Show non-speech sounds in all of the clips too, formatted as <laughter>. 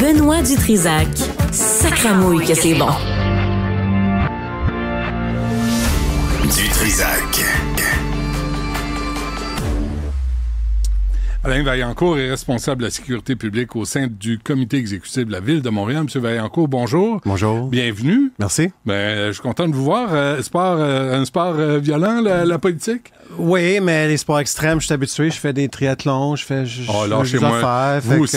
Benoît Dutrisac. Sacramouille que c'est bon. Dutrisac. Alain Vaillancourt est responsable de la sécurité publique au sein du comité exécutif de la Ville de Montréal. Monsieur Vaillancourt, bonjour. Bonjour. Bienvenue. Merci. Ben, je suis content de vous voir. Euh, sport, euh, un sport euh, violent, la politique? Oui, mais les sports extrêmes, je suis habitué. Je fais des triathlons, je fais. Ah, des oh, là, moi. Affaires, vous aussi?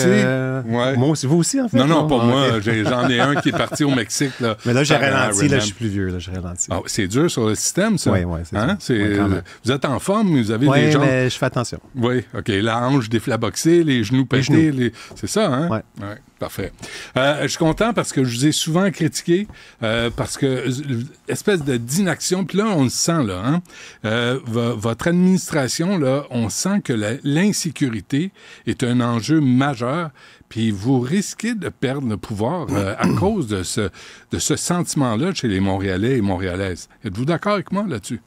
Moi aussi. Vous aussi, en fait? Non, non, pas ah, moi. J'en ai un qui est parti au Mexique. mais là, j'ai ralenti. Là, je suis plus vieux. Là, j'ai ralenti. Ah, c'est dur sur le système, ça? Oui, oui. c'est hein? dur. vous êtes en forme, mais vous avez des des gens. mais je fais attention. Oui, OK. La hanche déflaboxée, les genoux pétés. Les... C'est ça, hein? Oui. Ouais. Parfait. Euh, je suis content parce que je vous ai souvent critiqué euh, parce que euh, espèce de d'inaction. Puis là, on le sent là. Hein. votre administration là, on sent que l'insécurité est un enjeu majeur. Puis vous risquez de perdre le pouvoir à cause de ce de ce sentiment-là chez les Montréalais et Montréalaises. Êtes-vous d'accord avec moi là-dessus?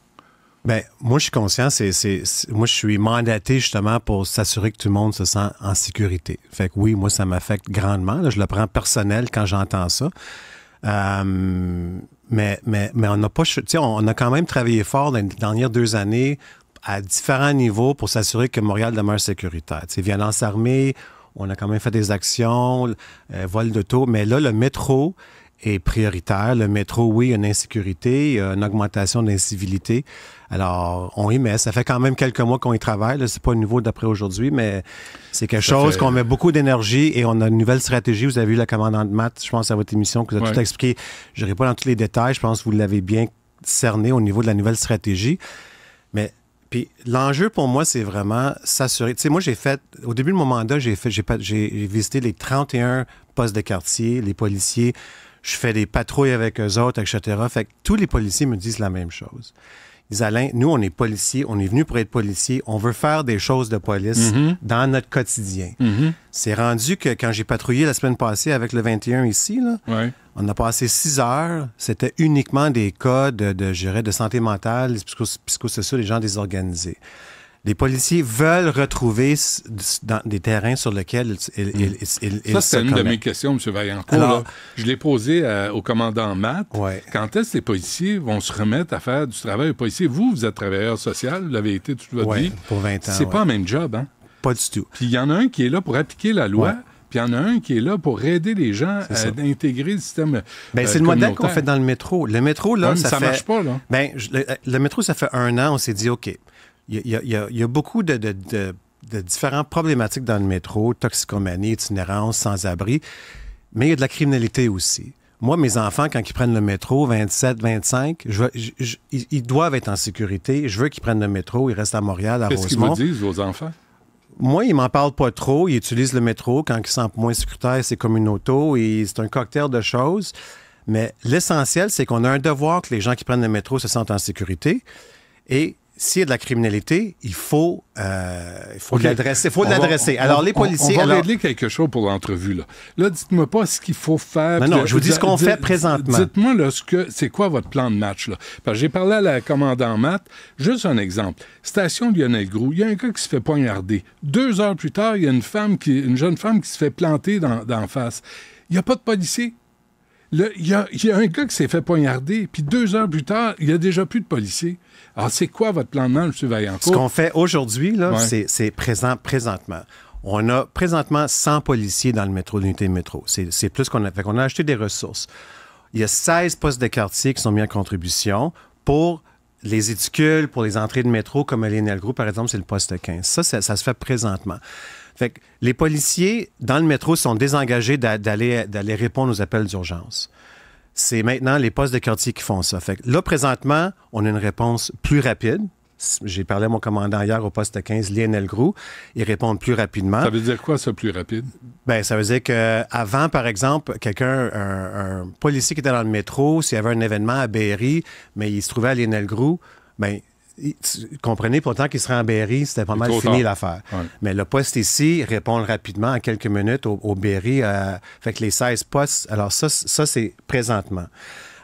Ben moi, je suis conscient, c'est, moi, je suis mandaté justement pour s'assurer que tout le monde se sent en sécurité. Fait que oui, moi, ça m'affecte grandement. je le prends personnel quand j'entends ça. Euh, mais, mais, mais on n'a pas, on a quand même travaillé fort dans les dernières deux années à différents niveaux pour s'assurer que Montréal demeure sécuritaire. C'est violence armée, on a quand même fait des actions, euh, vol de taux, mais là, le métro est prioritaire. Le métro, oui, il y a une insécurité, une augmentation d'incivilité. Alors, on y met. Ça fait quand même quelques mois qu'on y travaille. C'est pas au niveau d'après aujourd'hui, mais c'est quelque chose qu'on met euh, beaucoup d'énergie et on a une nouvelle stratégie. Vous avez vu la commandante Matt, je pense, à votre émission, que vous avez tout expliqué. Je réponds pas dans tous les détails. Je pense que vous l'avez bien cerné au niveau de la nouvelle stratégie. Mais puis l'enjeu pour moi, c'est vraiment s'assurer. Tu sais, moi, j'ai fait, au début de mon mandat, j'ai, fait, j'ai visité les 31 postes de quartier, les policiers. Je fais des patrouilles avec eux autres, etc. Fait que tous les policiers me disent la même chose nous, on est policiers, on est venus pour être policiers, on veut faire des choses de police mhm. dans notre quotidien. Mhm. C'est rendu que quand j'ai patrouillé la semaine passée avec le 21 ici, on a passé six heures, c'était uniquement des cas de, de santé mentale, psychosocial, des gens désorganisés les policiers veulent retrouver dans des terrains sur lesquels ils, ils, hmm. Ça, c'est une de mes questions, M. Vaillancourt. je l'ai posée euh, au commandant Matt. Quand est-ce que les policiers vont se remettre à faire du travail policier Vous, vous êtes travailleur social, vous l'avez été toute votre vie. vie. pour 20 ans. C'est pas le même job, hein? Pas du tout. Puis il y en a un qui est là pour appliquer la loi. Puis il y en a un qui est là pour aider les gens à intégrer le système. Euh, ben, c'est le modèle qu'on fait dans le métro. Le métro, là, ça, ça marche pas, là. Ben, le, métro, ça fait un an, on s'est dit, OK, il y, a, beaucoup de, différentes problématiques dans le métro, toxicomanie, itinérance, sans-abri, mais il y a de la criminalité aussi. Moi, mes enfants, quand ils prennent le métro, 27, 25, ils doivent être en sécurité. Je veux qu'ils prennent le métro, ils restent à Montréal, à Qu'est-ce qu'ils vous disent, vos enfants? Moi, ils m'en parlent pas trop. Ils utilisent le métro quand ils sont moins sécuritaires, c'est comme une auto et c'est un cocktail de choses. Mais l'essentiel, c'est qu'on a un devoir que les gens qui prennent le métro se sentent en sécurité. Et s'il y a de la criminalité, il faut, euh, il faut l'adresser. faut l'adresser. Alors, les policiers. On, va régler quelque chose pour l'entrevue. Là, là dites-moi pas ce qu'il faut faire. Non, non, je vous dis ce qu'on fait présentement. Dites-moi, là, c'est quoi votre plan de match, là? Parce que j'ai parlé à la commandante Matt. Juste un exemple. Station Lionel Groux, il y a un gars qui se fait poignarder. Deux heures plus tard, il y a une femme qui, une jeune femme qui se fait planter dans, dans face. Il n'y a pas de policier. Il y a, un gars qui s'est fait poignarder, puis deux heures plus tard, il n'y a déjà plus de policiers. Alors, c'est quoi votre plan de M. Vaillancourt? Ce qu'on fait aujourd'hui, c'est présentement. On a présentement 100 policiers dans le métro, l'unité de métro. C'est plus qu'on a fait. qu'on a acheté des ressources. Il y a 16 postes de quartier qui sont mis en contribution pour les éticules, pour les entrées de métro, comme à Group, par exemple, c'est le poste 15. ça, ça se fait présentement. Fait les policiers dans le métro sont désengagés d'aller répondre aux appels d'urgence. C'est maintenant les postes de quartier qui font ça. Fait que là, présentement, on a une réponse plus rapide. J'ai parlé à mon commandant hier au poste 15, Lionel Groux. Ils répondent plus rapidement. Ça veut dire quoi, ça, plus rapide? Ben, ça veut dire qu'avant, par exemple, quelqu'un, un, policier qui était dans le métro, s'il y avait un événement à Berry, mais il se trouvait à Lionel Groux, ben, comprenez pourtant qu'il serait en Berry, c'était pas mal fini l'affaire. Mais le poste ici répond rapidement en quelques minutes au, Berry. Euh, fait que les 16 postes, alors ça, ça c'est présentement.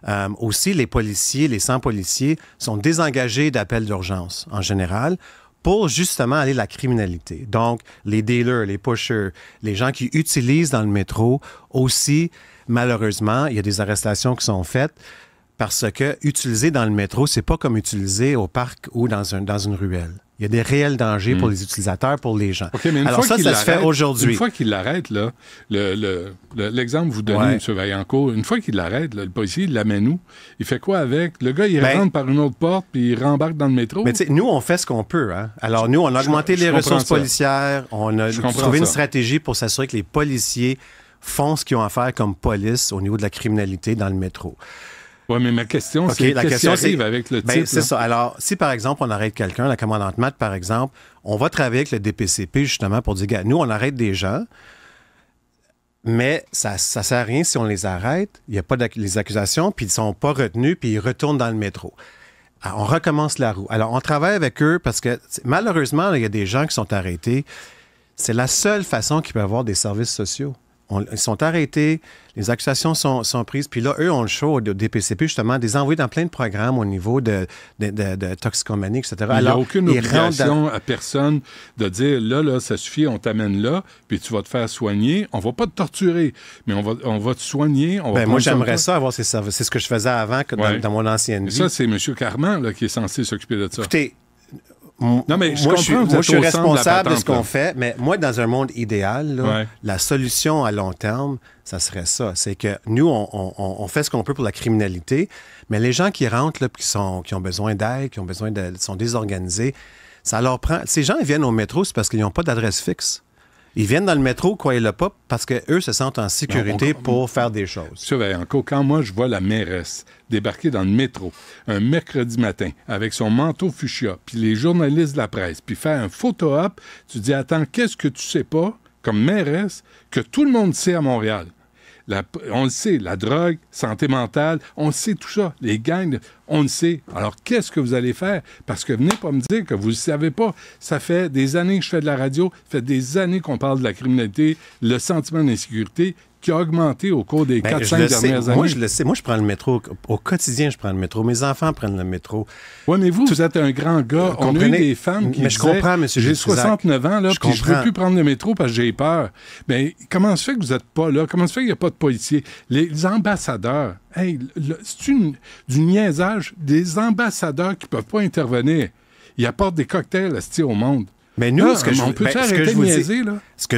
Euh, aussi, les policiers, les 100 policiers sont désengagés d'appels d'urgence en général pour justement aller la criminalité. Donc, les dealers, les pushers, les gens qui utilisent dans le métro aussi, malheureusement, il y a des arrestations qui sont faites parce que utiliser dans le métro, c'est pas comme utiliser au parc ou dans, dans une ruelle. Il y a des réels dangers pour hmm. les utilisateurs, pour les gens. Alors ça, ça se fait aujourd'hui. Une fois qu'il l'arrête, l'exemple le, le, vous donnez, M. Vaillancourt, une fois qu'il l'arrête, le policier, il l'amène où? Il fait quoi avec? Le gars, il ben rentre par une autre porte, puis il rembarque dans le métro. Mais nous, on fait ce qu'on peut. Hein. Alors, nous, on a augmenté les ressources policières, on a trouvé une stratégie pour s'assurer que les policiers font ce qu'ils ont à faire comme police au niveau de la criminalité dans le métro. Oui, mais ma question, c'est la question avec le ben, C'est ça. Alors, si par exemple, on arrête quelqu'un, la commandante Matt, par exemple, on va travailler avec le DPCP justement pour dire, nous, on arrête des gens, mais ça ne sert à rien si on les arrête, il n'y a pas les accusations, puis ils ne sont pas retenus, puis ils retournent dans le métro. Ah, on recommence la roue. Alors, on travaille avec eux parce que malheureusement, il y a des gens qui sont arrêtés. C'est la seule façon qu'ils peuvent avoir des services sociaux ils sont arrêtés, les accusations sont, prises, puis là, eux ont le show au DPCP, justement, des envoyés dans plein de programmes au niveau de, de, toxicomanie, etc. Alors, il n'y a aucune obligation à personne de dire, là, là, ça suffit, on t'amène là, puis tu vas te faire soigner. On va pas te torturer, mais on va, on va te soigner. On ben, moi, j'aimerais ça avoir ces services. C'est ce que je faisais avant dans, mon ancienne vie. ça, c'est M. Carman là, qui est censé s'occuper de ça. Non, mais moi, je suis, responsable de, ce qu'on fait, mais moi, dans un monde idéal, la solution à long terme, ça serait ça. C'est que nous, on, fait ce qu'on peut pour la criminalité, mais les gens qui rentrent, là, qui, sont, qui ont besoin d'aide, qui ont besoin de, sont désorganisés, ça leur prend. Ces gens ils viennent au métro, c'est parce qu'ils n'ont pas d'adresse fixe. Ils viennent dans le métro, croyez-le pas, parce qu'eux se sentent en sécurité pour faire des choses. Surveillant, quand moi je vois la mairesse débarquer dans le métro un mercredi matin avec son manteau fuchsia, puis les journalistes de la presse, puis faire un photo-op, tu dis Attends, qu'est-ce que tu sais pas, comme mairesse, que tout le monde sait à Montréal? on le sait, la drogue, santé mentale, on sait tout ça, les gangs, on le sait. Alors qu'est-ce que vous allez faire? Parce que venez pas me dire que vous ne savez pas. Ça fait des années que je fais de la radio, ça fait des années qu'on parle de la criminalité, le sentiment d'insécurité, qui a augmenté au cours des 4-5 ben, dernières années. Moi, je le sais. Moi, je prends le métro. Au quotidien, je prends le métro. Mes enfants prennent le métro. Oui, mais vous, vous êtes un grand gars. Euh, on a des femmes qui mais je comprends, monsieur J'ai 69 ans, là, je je ne veux plus prendre le métro parce que j'ai peur. Mais ben, comment se fait que vous n'êtes pas là? Comment se fait qu'il n'y a pas de policiers? Les, ambassadeurs, hey, c'est du niaisage des ambassadeurs qui ne peuvent pas intervenir. Ils apportent des cocktails, au monde. Mais nous, que ce que je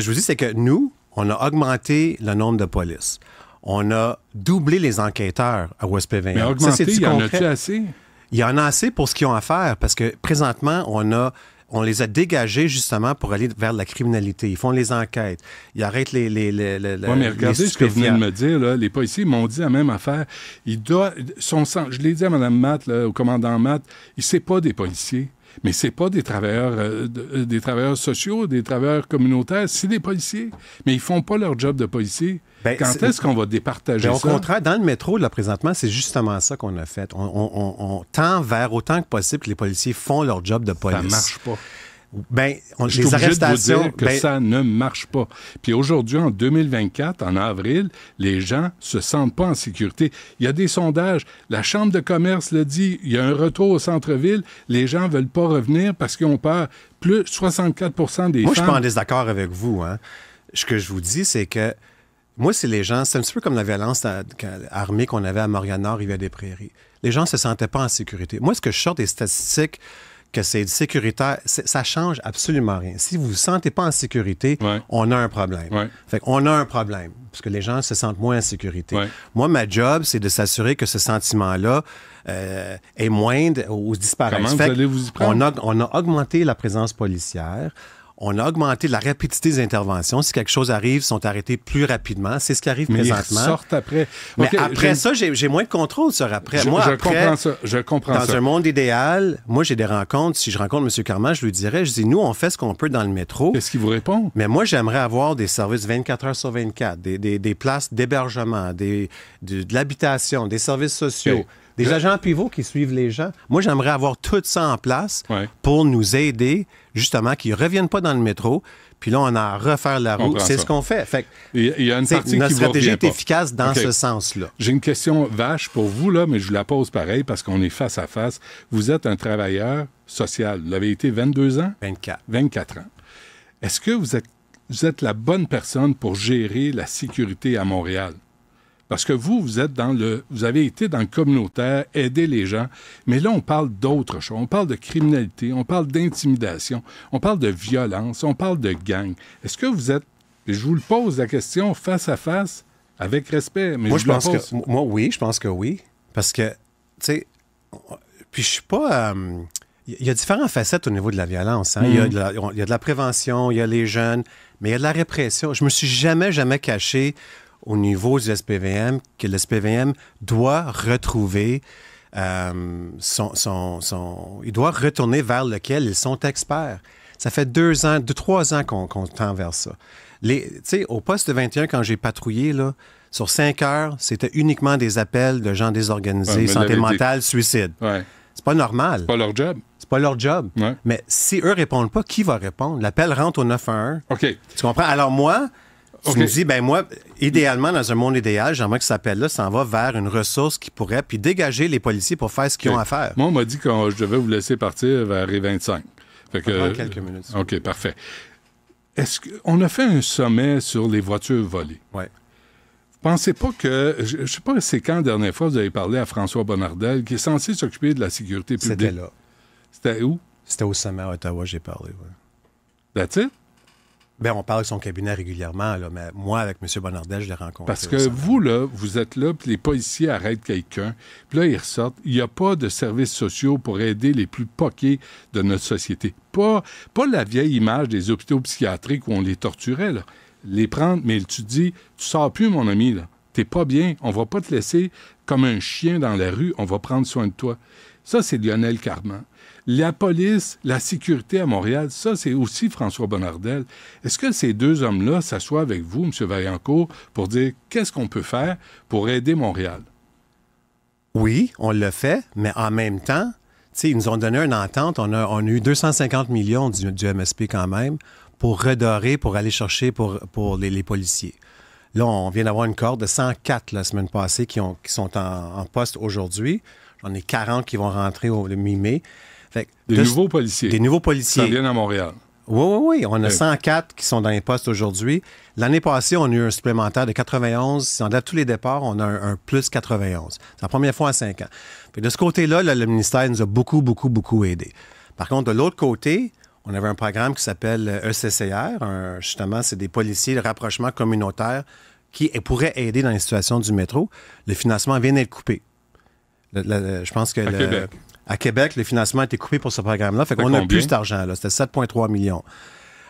vous dis, c'est que nous, on a augmenté le nombre de polices. On a doublé les enquêteurs à ouest Mais augmenter, il y en a il assez? Il y en a assez pour ce qu'ils ont à faire parce que présentement, on a on les a dégagés justement pour aller vers la criminalité. Ils font les enquêtes. Ils arrêtent les. les, mais regardez ce que vous venez de me dire. Les policiers m'ont dit la même affaire. Il doit, son je l'ai dit à Mme Matt, au commandant Matt, il ne sait pas des policiers. Mais c'est pas des travailleurs, euh, euh, des travailleurs sociaux, des travailleurs communautaires, c'est des policiers. Mais ils font pas leur job de policier. Ben, Quand est-ce qu'on va départager ben, ça? Au contraire, dans le métro, présentement, c'est justement ça qu'on a fait. On, tend vers autant que possible que les policiers font leur job de police. Ça marche pas. Ben, je les de vous dire que ben- ça ne marche pas. Puis aujourd'hui, en 2024, en avril, les gens se sentent pas en sécurité. Il y a des sondages. La Chambre de commerce le dit. Il y a un retour au centre-ville. Les gens veulent pas revenir parce qu'ils ont peur. Plus 64 des gens... Moi, je suis pas en désaccord avec vous. Hein. Ce que je vous dis, c'est que moi, c'est les gens. C'est un petit peu comme la violence armée qu'on avait à il rivière Rivière-des-Prairies. Les gens ne se sentaient pas en sécurité. Moi, ce que je sors des statistiques que c'est sécuritaire, ça change absolument rien. Si vous ne vous sentez pas en sécurité, on a un problème. On a un problème, parce que les gens se sentent moins en sécurité. Moi, ma job, c'est de s'assurer que ce sentiment-là euh, est moindre ou disparaît. Comment on a augmenté la présence policière. On a augmenté la rapidité des interventions. Si quelque chose arrive, ils sont arrêtés plus rapidement. C'est ce qui arrive Mais présentement. Ils sortent après. Mais après ça, j'ai moins de contrôle sur après. Je, moi, je comprends ça. Je comprends dans un monde idéal, moi, j'ai des rencontres. Si je rencontre M. Carman, je lui dirais, je dis, nous, on fait ce qu'on peut dans le métro. Qu'est-ce qu'il vous répond? Mais moi, j'aimerais avoir des services 24 heures sur 24, des, places d'hébergement, des, de, l'habitation, des services sociaux. Des agents pivots qui suivent les gens. Moi, j'aimerais avoir tout ça en place pour nous aider, justement, qu'ils ne reviennent pas dans le métro. Puis là, on a à refaire la route. C'est ce qu'on fait. fait il y a une notre stratégie est efficace dans ce sens-là. J'ai une question vache pour vous, là, mais je vous la pose pareil parce qu'on est face à face. Vous êtes un travailleur social. Vous avez été 22 ans? 24. 24 ans. Est-ce que vous êtes la bonne personne pour gérer la sécurité à Montréal? Parce que vous, vous êtes dans le, vous avez été dans le communautaire, aider les gens, mais là, on parle d'autres chose. On parle de criminalité, on parle d'intimidation, on parle de violence, on parle de gang. Est-ce que vous êtes, je vous le pose la question face à face, avec respect, mais moi, je, pense que, moi, oui, je pense que oui. Parce que, tu sais, puis je suis pas. Euh, il y a différentes facettes au niveau de la violence. Hein. Il, y a mm-hmm. de la, il, y a de la, prévention, il y a les jeunes, mais il y a de la répression. Je me suis jamais, jamais caché au niveau du SPVM que le SPVM doit retrouver euh, son, son, Il doit retourner vers lequel ils sont experts. Ça fait deux ans, deux, trois ans qu'on tend vers ça. Tu sais, au poste 21, quand j'ai patrouillé, là, sur cinq heures, c'était uniquement des appels de gens désorganisés, santé mentale, suicide. C'est pas normal. C'est pas leur job. C'est pas leur job. Mais si eux répondent pas, qui va répondre? L'appel rentre au 911. OK. Tu comprends? Alors moi, me dis, ben moi, idéalement, dans un monde idéal, j'aimerais que ça s'appelle là, s'en va vers une ressource qui pourrait, puis dégager les policiers pour faire ce qu'ils ont à faire. Moi, on m'a dit que je devais vous laisser partir vers les 25. Fait que, quelques minutes. OK, parfait. Est-ce qu'on a fait un sommet sur les voitures volées? Oui. Vous Pensez pas que. Je ne sais pas c'est quand dernière fois vous avez parlé à François Bonnardel, qui est censé s'occuper de la sécurité publique. C'était là. C'était où? C'était au sommet à Ottawa, j'ai parlé. oui. That's it? Bien, on parle de son cabinet régulièrement, là, mais moi, avec M. Bonardet, je les rencontre. Parce que vous, là, vous êtes là, puis les policiers arrêtent quelqu'un, puis là, ils ressortent. Il n'y a pas de services sociaux pour aider les plus poqués de notre société. Pas, pas la vieille image des hôpitaux psychiatriques où on les torturait, là. Les prendre, mais tu te dis, tu sors plus, mon ami, là. T'es pas bien. On va pas te laisser comme un chien dans la rue. On va prendre soin de toi. Ça, c'est Lionel Carman. La police, la sécurité à Montréal, ça, c'est aussi François Bonnardel. Est-ce que ces deux hommes-là s'assoient avec vous, M. Vaillancourt, pour dire qu'est-ce qu'on peut faire pour aider Montréal? Oui, on le fait, mais en même temps, ils nous ont donné une entente. On a, on eu 250 millions du, MSP quand même pour redorer, pour aller chercher pour, les, policiers. Là, on vient d'avoir une corde de 104 la semaine passée qui, sont en, en poste aujourd'hui. J'en ai 40 qui vont rentrer au mi-mai des nouveaux policiers. Des nouveaux policiers. Ça vient à Montréal. Oui, oui, oui. On a 104 qui sont dans les postes aujourd'hui. L'année passée, on a eu un supplémentaire de 91. Si on date tous les départs, on a un, plus 91. C'est la première fois en cinq ans. de ce côté-là, le ministère nous a beaucoup, beaucoup, beaucoup aidés. Par contre, de l'autre côté, on avait un programme qui s'appelle ECCR. justement, c'est des policiers de rapprochement communautaire qui pourraient aider dans les situations du métro. Le financement vient d'être coupé. je pense que... le, Québec. À Québec, le financement a été coupé pour ce programme-là. Fait qu'on a plus d'argent. argent-là. C'était 7,3 millions.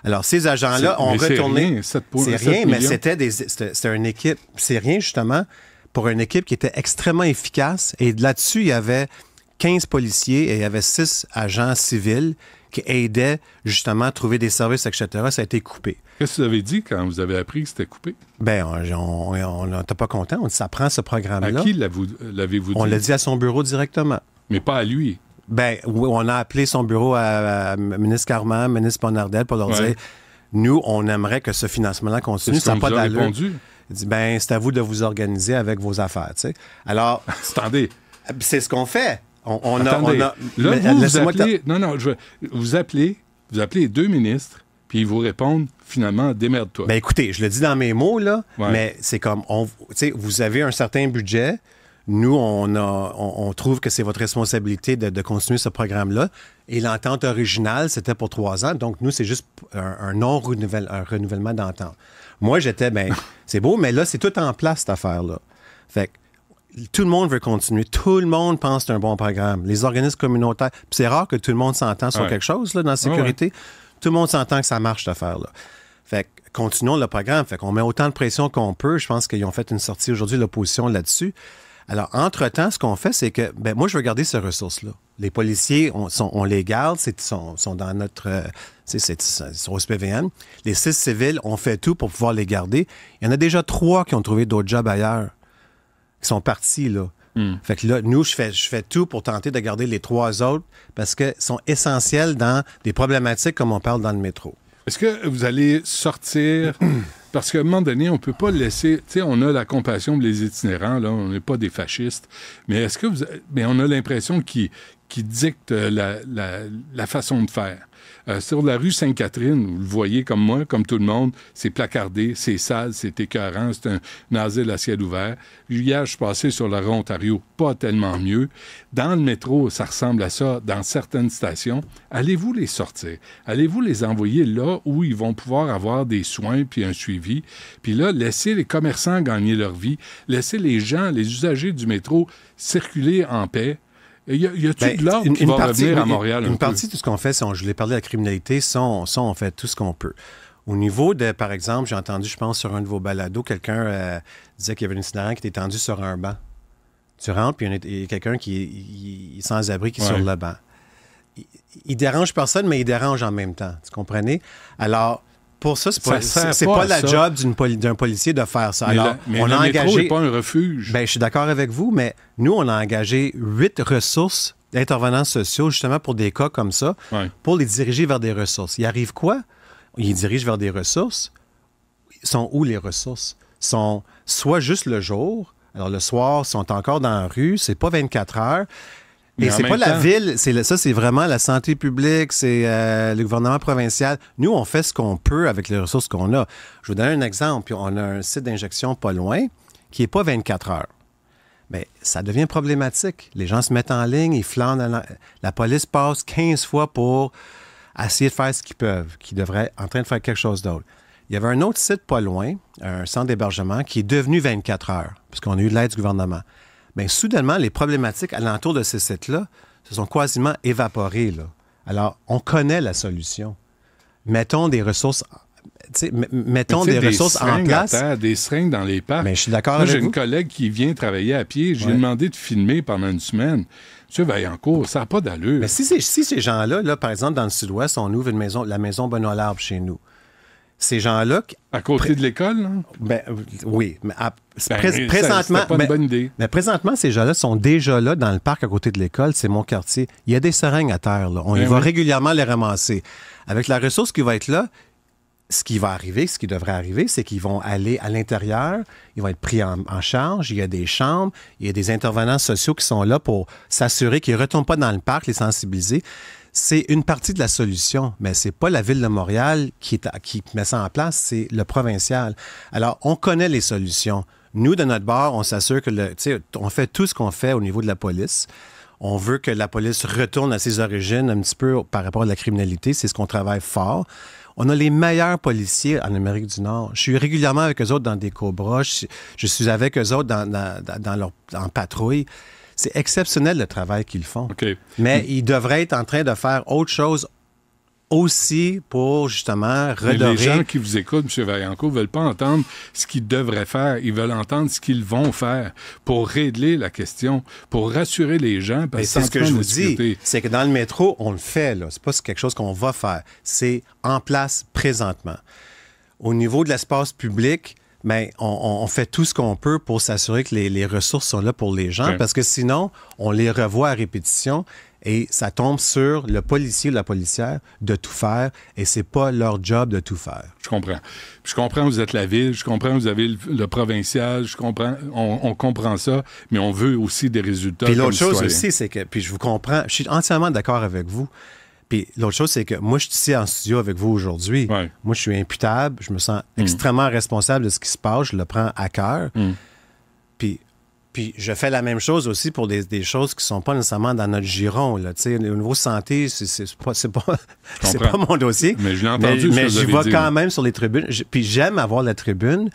Alors, ces agents-là ont retourné. C'est rien, mais c'était une équipe. C'est rien, justement, pour une équipe qui était extrêmement efficace. Et là-dessus, il y avait 15 policiers et il y avait 6 agents civils qui aidaient, justement, à trouver des services, etc. Ça a été coupé. Qu'est-ce que vous avez dit quand vous avez appris que c'était coupé? Ben, on n'était pas content. On dit, ça prend ce programme-là. À qui l'avez-vous dit? On l'a dit à son bureau directement mais pas à lui. Ben, on a appelé son bureau à, ministre Carman, ministre Ponardel pour leur dire nous, on aimerait que ce financement-là continue. Ça n'a pas d'allure. Il dit ben, c'est à vous de vous organiser avec vos affaires. Tu Alors. <laughs> Attendez. Euh, c'est ce qu'on fait. On, Attendez, Là, vous, appelez... Non, non, je... vous appelez, vous appelez deux ministres, puis ils vous répondent finalement, démerde-toi. Ben écoutez, je le dis dans mes mots, là, mais c'est comme, on... vous avez un certain budget, nous, on, trouve que c'est votre responsabilité de, continuer ce programme-là. Et l'entente originale, c'était pour trois ans. Donc, nous, c'est juste un, renouvellement d'entente. Moi, j'étais, bien, <laughs> c'est beau, mais là, c'est tout en place, cette affaire-là. Fait que, tout le monde veut continuer. Tout le monde pense que c'est un bon programme. Les organismes communautaires. c'est rare que tout le monde s'entende sur quelque chose là, dans la sécurité. Tout le monde s'entend que ça marche, cette affaire-là. Fait que, continuons le programme. Fait qu'on met autant de pression qu'on peut. Je pense qu'ils ont fait une sortie aujourd'hui, l'opposition, là-dessus. Alors, entre-temps, ce qu'on fait, c'est que ben, moi, je veux garder ces ressources-là. Les policiers, on, les garde, ils sont, dans notre. pvn euh, c'est, au SPVM. Les six civils, on fait tout pour pouvoir les garder. Il y en a déjà trois qui ont trouvé d'autres jobs ailleurs, qui sont partis, là. Hmm. Fait que là, nous, je fais, je fais tout pour tenter de garder les trois autres parce qu'ils sont essentiels dans des problématiques comme on parle dans le métro. Est-ce que vous allez sortir <clears throat> Parce qu'à un moment donné, on peut pas laisser. Tu sais, on a la compassion pour les itinérants, là, on n'est pas des fascistes. Mais est-ce que vous. Mais on a l'impression qu'ils qui dicte euh, la, façon de faire. Euh, sur la rue Sainte-Catherine, vous le voyez comme moi, comme tout le monde, c'est placardé, c'est sale, c'est écœurant, c'est un, asile à ciel ouvert. Hier, je passais sur la rue Ontario, pas tellement mieux. Dans le métro, ça ressemble à ça dans certaines stations. Allez-vous les sortir? Allez-vous les envoyer là où ils vont pouvoir avoir des soins puis un suivi? Puis là, laissez les commerçants gagner leur vie, laissez les gens, les usagers du métro circuler en paix. Y a ben, de une partie, à Montréal? Une, partie de ce qu'on fait, on, je l'ai parlé de la criminalité, ça, on, fait tout ce qu'on peut. Au niveau de, par exemple, j'ai entendu, je pense, sur un de vos balados, quelqu'un euh, disait qu'il y avait un itinérant qui était tendu sur un banc. Tu rentres, puis il y a quelqu'un qui est sans-abri qui est sur le banc. Il, dérange personne, mais il dérange en même temps. Tu comprenais? Alors, pour ça, c'est pas, ça pas, pas la job d'un policier de faire ça. Alors, on a engagé. pas un refuge. Ben, je suis d'accord avec vous, mais nous, on a engagé huit ressources d'intervenants sociaux, justement, pour des cas comme ça, pour les diriger vers des ressources. Il arrive quoi? Ils dirigent vers des ressources. Ils sont où les ressources? sont soit juste le jour, alors le soir, ils sont encore dans la rue, c'est pas 24 heures. Et c'est pas la ville, ça, c'est vraiment la santé publique, c'est euh, le gouvernement provincial. Nous, on fait ce qu'on peut avec les ressources qu'on a. Je vous donne un exemple. On a un site d'injection pas loin qui n'est pas 24 heures. mais ça devient problématique. Les gens se mettent en ligne, ils flanent, La... police passe 15 fois pour essayer de faire ce qu'ils peuvent, qui devraient en train de faire quelque chose d'autre. Il y avait un autre site pas loin, un centre d'hébergement, qui est devenu 24 heures, puisqu'on a eu de l'aide du gouvernement bien, soudainement, les problématiques alentour de ces sites-là se sont quasiment évaporées. Alors, on connaît la solution. Mettons des ressources mettons des, ressources en place. des seringues dans les parcs. Mais ben, J'ai une collègue qui vient travailler à pied. J'ai demandé de filmer pendant une semaine. Ben, en Vaillancourt, ça n'a pas d'allure. si, ces gens-là, là, par exemple, dans le sud-ouest, on ouvre une maison, la maison Benoît-Larbre chez nous ces gens-là. À côté de l'école? Hein? Ben, oui. Mais ben, présentement, Mais, ben, ben, présentement, ces gens-là sont déjà là dans le parc à côté de l'école. C'est mon quartier. Il y a des seringues à terre. Là. On y va régulièrement les ramasser. Avec la ressource qui va être là, ce qui va arriver, ce qui devrait arriver, c'est qu'ils vont aller à l'intérieur, ils vont être pris en, charge, il y a des chambres, il y a des intervenants sociaux qui sont là pour s'assurer qu'ils ne retombent pas dans le parc, les sensibiliser c'est une partie de la solution, mais ce n'est pas la ville de Montréal qui, met ça en place, c'est le provincial. Alors, on connaît les solutions. Nous, de notre bord, on s'assure que le, on fait tout ce qu'on fait au niveau de la police. On veut que la police retourne à ses origines un petit peu par rapport à la criminalité. C'est ce qu'on travaille fort. On a les meilleurs policiers en Amérique du Nord. Je suis régulièrement avec eux autres dans des cobras. Je, suis avec eux autres dans, leur, en patrouille. C'est exceptionnel le travail qu'ils font. Mais ils devraient être en train de faire autre chose aussi pour justement redorer. les gens qui vous écoutent, M. Vaillancourt, veulent pas entendre ce qu'ils devraient faire. Ils veulent entendre ce qu'ils vont faire pour régler la question, pour rassurer les gens. Parce c'est ce que je vous dis. C'est que dans le métro, on le fait. Ce n'est pas quelque chose qu'on va faire. C'est en place présentement. Au niveau de l'espace public, mais ben, on, fait tout ce qu'on peut pour s'assurer que les, ressources sont là pour les gens, parce que sinon, on les revoit à répétition et ça tombe sur le policier ou la policière de tout faire et c'est pas leur job de tout faire. Je comprends. Je comprends vous êtes la ville, je comprends vous avez le, provincial, je comprends on, comprend ça, mais on veut aussi des résultats. Et l'autre chose aussi c'est que puis je vous comprends, je suis entièrement d'accord avec vous. Puis l'autre chose, c'est que moi, je suis ici en studio avec vous aujourd'hui. Moi, je suis imputable. Je me sens mm. extrêmement responsable de ce qui se passe. Je le prends à cœur. Mm. Puis, puis je fais la même chose aussi pour des, choses qui ne sont pas nécessairement dans notre giron. Au niveau santé, c'est pas, pas, pas mon dossier. Mais je l'ai entendu. Mais, je vais quand même sur les tribunes. puis j'aime avoir la tribune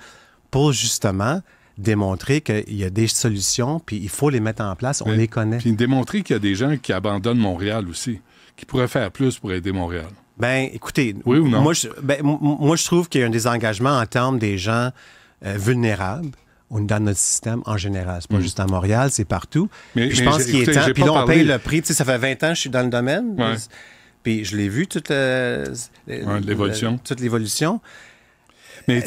pour justement démontrer qu'il y a des solutions, puis il faut les mettre en place. On les connaît. Puis démontrer qu'il y a des gens qui abandonnent Montréal aussi qui pourrait faire plus pour aider Montréal? Ben, écoutez, ben, Moi, je, trouve qu'il y a un désengagement en termes des gens euh, vulnérables dans notre système en général. C'est pas mm. juste à Montréal, c'est partout. Mais, je pense qu'il est temps. Puis là, on paye le prix. Tu sais, ça fait 20 ans que je suis dans le domaine. Puis je l'ai vu toute euh, l'évolution. Toute l'évolution. Mais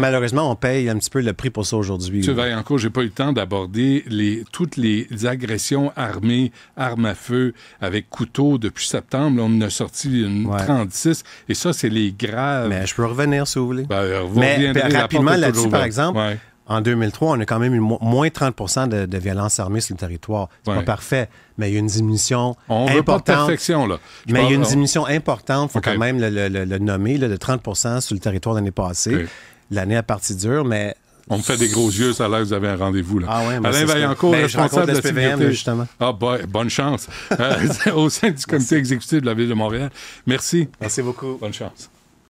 malheureusement, on paye un petit peu le prix pour ça aujourd'hui. Tu y encore, j'ai pas eu le temps d'aborder les, toutes les agressions armées, armes à feu, avec couteau depuis septembre. on en a sorti une 36, et ça, c'est les graves. Mais je peux revenir si vous voulez. Ben, Mais rapidement là-dessus, par exemple en 2003, on a quand même eu moins 30 de, de violences armées sur le territoire. C'est pas parfait, mais il y a une diminution on importante. Veut pas de perfection, là. mais il y a une diminution importante, il faut quand même le, nommer, de 30 sur le territoire l'année passée. L'année a parti dure, mais on me fait des gros yeux, ça a l'air vous avez un rendez-vous. Là. Ah ouais, Alain Vaillancourt, ben, responsable de la justement. Ah, boy, bonne chance. <laughs> Euh, <laughs> au sein du comité exécutif de la Ville de Montréal. Merci. Merci beaucoup. Bonne chance.